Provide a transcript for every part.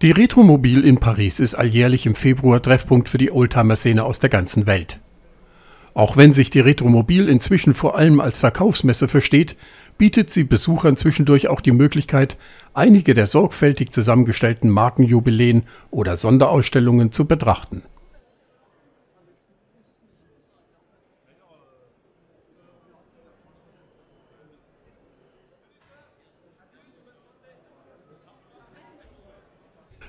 Die Retromobil in Paris ist alljährlich im Februar Treffpunkt für die Oldtimer-Szene aus der ganzen Welt. Auch wenn sich die Retromobil inzwischen vor allem als Verkaufsmesse versteht, bietet sie Besuchern zwischendurch auch die Möglichkeit, einige der sorgfältig zusammengestellten Markenjubiläen oder Sonderausstellungen zu betrachten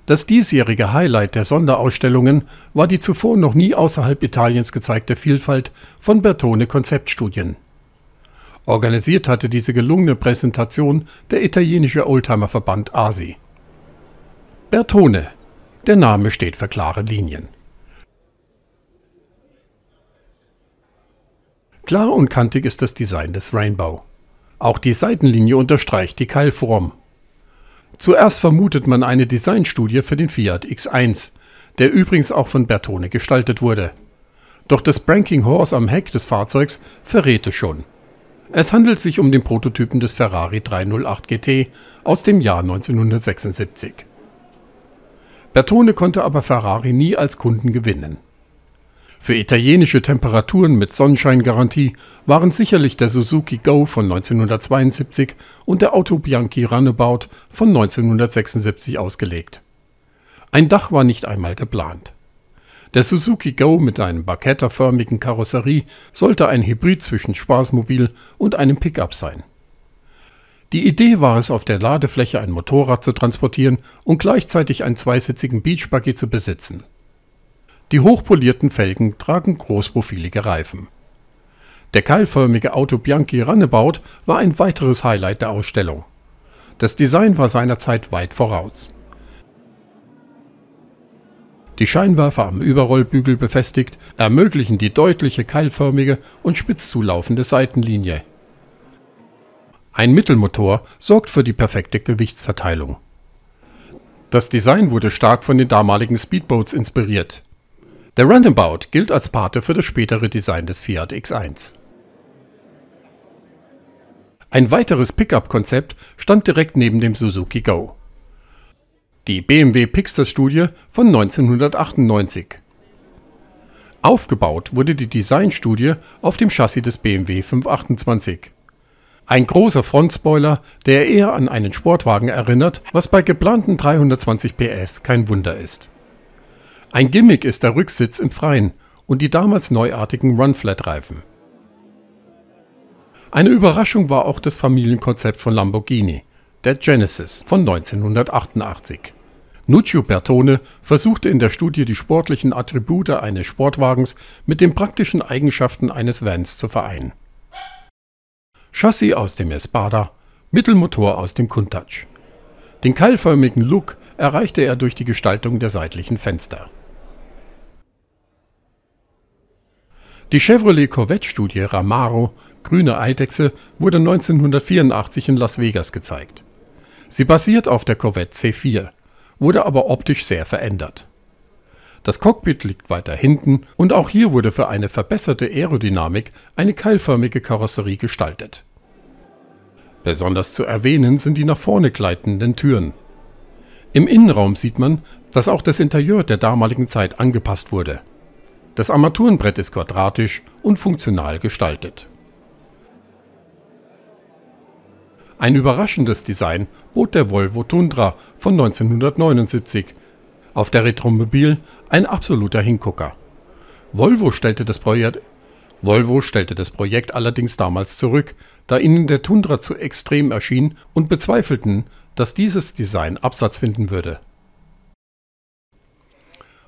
Das diesjährige Highlight der Sonderausstellungen war die zuvor noch nie außerhalb Italiens gezeigte Vielfalt von Bertone Konzeptstudien. Organisiert hatte diese gelungene Präsentation der italienische Oldtimerverband ASI. Bertone. Der Name steht für klare Linien. Klar und kantig ist das Design des Rainbow. Auch die Seitenlinie unterstreicht die Keilform. Zuerst vermutet man eine Designstudie für den Fiat X1, der übrigens auch von Bertone gestaltet wurde. Doch das Branking Horse am Heck des Fahrzeugs verräte schon. Es handelt sich um den Prototypen des Ferrari 308 GT aus dem Jahr 1976. Bertone konnte aber Ferrari nie als Kunden gewinnen. Für italienische Temperaturen mit Sonnenscheingarantie waren sicherlich der Suzuki Go von 1972 und der Auto Bianchi Runabout von 1976 ausgelegt. Ein Dach war nicht einmal geplant. Der Suzuki Go mit einem Barketterförmigen Karosserie sollte ein Hybrid zwischen Spaßmobil und einem Pickup sein. Die Idee war es, auf der Ladefläche ein Motorrad zu transportieren und gleichzeitig einen zweisitzigen Beachbuggy zu besitzen. Die hochpolierten Felgen tragen großprofilige Reifen. Der keilförmige Auto Bianchi Rannebaut war ein weiteres Highlight der Ausstellung. Das Design war seinerzeit weit voraus. Die Scheinwerfer am Überrollbügel befestigt ermöglichen die deutliche keilförmige und spitz zulaufende Seitenlinie. Ein Mittelmotor sorgt für die perfekte Gewichtsverteilung. Das Design wurde stark von den damaligen Speedboats inspiriert. Der Roundabout gilt als Pate für das spätere Design des Fiat X1. Ein weiteres Pickup-Konzept stand direkt neben dem Suzuki Go. Die BMW Pixter-Studie von 1998. Aufgebaut wurde die Designstudie auf dem Chassis des BMW 528. Ein großer Frontspoiler, der eher an einen Sportwagen erinnert, was bei geplanten 320 PS kein Wunder ist. Ein Gimmick ist der Rücksitz im Freien und die damals neuartigen Runflat-Reifen. Eine Überraschung war auch das Familienkonzept von Lamborghini, der Genesis von 1988. Nuccio Bertone versuchte in der Studie die sportlichen Attribute eines Sportwagens mit den praktischen Eigenschaften eines Vans zu vereinen. Chassis aus dem Espada, Mittelmotor aus dem Countach. Den keilförmigen Look erreichte er durch die Gestaltung der seitlichen Fenster. Die Chevrolet Corvette-Studie Ramaro Grüne Eidechse wurde 1984 in Las Vegas gezeigt. Sie basiert auf der Corvette C4, wurde aber optisch sehr verändert. Das Cockpit liegt weiter hinten und auch hier wurde für eine verbesserte Aerodynamik eine keilförmige Karosserie gestaltet. Besonders zu erwähnen sind die nach vorne gleitenden Türen. Im Innenraum sieht man, dass auch das Interieur der damaligen Zeit angepasst wurde. Das Armaturenbrett ist quadratisch und funktional gestaltet. Ein überraschendes Design bot der Volvo Tundra von 1979. Auf der Retromobil ein absoluter Hingucker. Volvo stellte das Projekt Volvo stellte das Projekt allerdings damals zurück, da ihnen der Tundra zu extrem erschien und bezweifelten, dass dieses Design Absatz finden würde.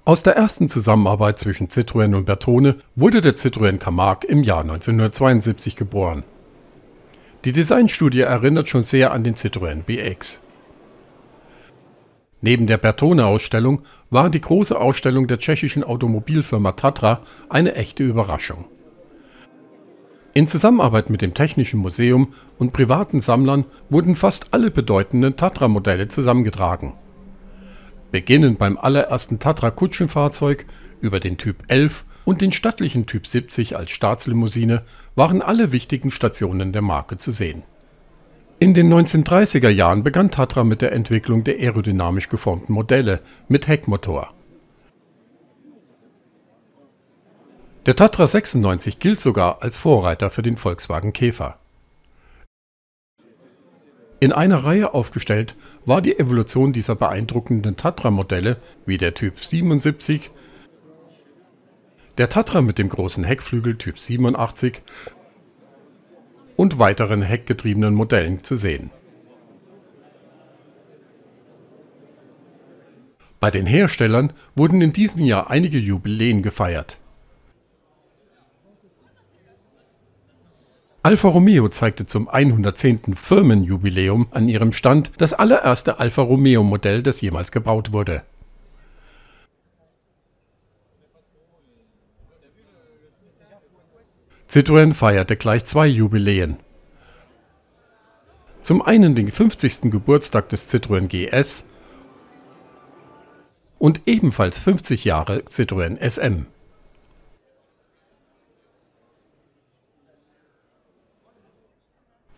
Aus der ersten Zusammenarbeit zwischen Citroën und Bertone wurde der Citroën Camargue im Jahr 1972 geboren. Die Designstudie erinnert schon sehr an den Citroën BX. Neben der Bertone-Ausstellung war die große Ausstellung der tschechischen Automobilfirma Tatra eine echte Überraschung. In Zusammenarbeit mit dem Technischen Museum und privaten Sammlern wurden fast alle bedeutenden Tatra-Modelle zusammengetragen beginnend beim allerersten Tatra Kutschenfahrzeug über den Typ 11 und den stattlichen Typ 70 als Staatslimousine waren alle wichtigen Stationen der Marke zu sehen. In den 1930er Jahren begann Tatra mit der Entwicklung der aerodynamisch geformten Modelle mit Heckmotor. Der Tatra 96 gilt sogar als Vorreiter für den Volkswagen Käfer. In einer Reihe aufgestellt war die Evolution dieser beeindruckenden Tatra-Modelle wie der Typ 77, der Tatra mit dem großen Heckflügel Typ 87 und weiteren heckgetriebenen Modellen zu sehen. Bei den Herstellern wurden in diesem Jahr einige Jubiläen gefeiert Alfa Romeo zeigte zum 110. Firmenjubiläum an ihrem Stand das allererste Alfa Romeo Modell, das jemals gebaut wurde. Citroën feierte gleich zwei Jubiläen. Zum einen den 50. Geburtstag des Citroën GS und ebenfalls 50 Jahre Citroën SM.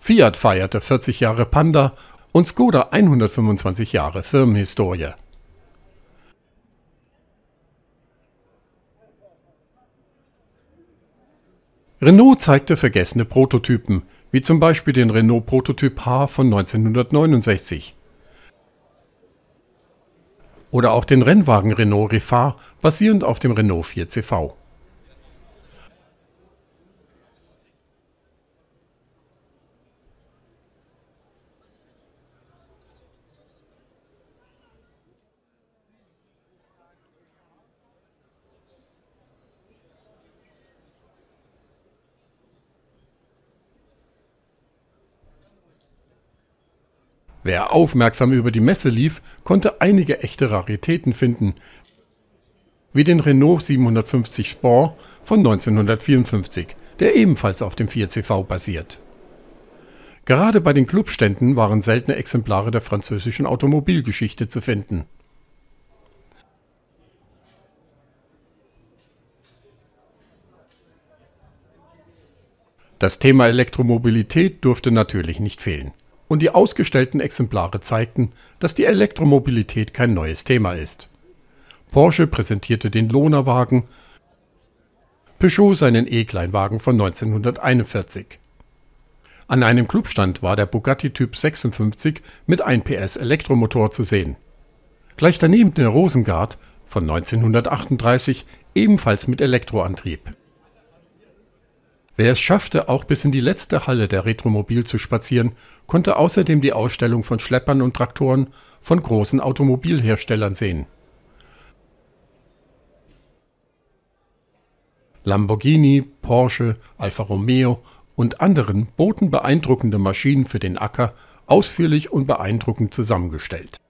Fiat feierte 40 Jahre Panda und Skoda 125 Jahre Firmenhistorie. Renault zeigte vergessene Prototypen, wie zum Beispiel den Renault Prototyp H von 1969. Oder auch den Rennwagen Renault Rifar basierend auf dem Renault 4CV. Wer aufmerksam über die Messe lief, konnte einige echte Raritäten finden, wie den Renault 750 Sport von 1954, der ebenfalls auf dem 4CV basiert. Gerade bei den Clubständen waren seltene Exemplare der französischen Automobilgeschichte zu finden. Das Thema Elektromobilität durfte natürlich nicht fehlen und die ausgestellten Exemplare zeigten, dass die Elektromobilität kein neues Thema ist. Porsche präsentierte den Lohnerwagen, Peugeot seinen E-Kleinwagen von 1941. An einem Clubstand war der Bugatti Typ 56 mit 1 PS Elektromotor zu sehen. Gleich daneben der Rosengard von 1938 ebenfalls mit Elektroantrieb. Wer es schaffte, auch bis in die letzte Halle der Retromobil zu spazieren, konnte außerdem die Ausstellung von Schleppern und Traktoren von großen Automobilherstellern sehen. Lamborghini, Porsche, Alfa Romeo und anderen boten beeindruckende Maschinen für den Acker, ausführlich und beeindruckend zusammengestellt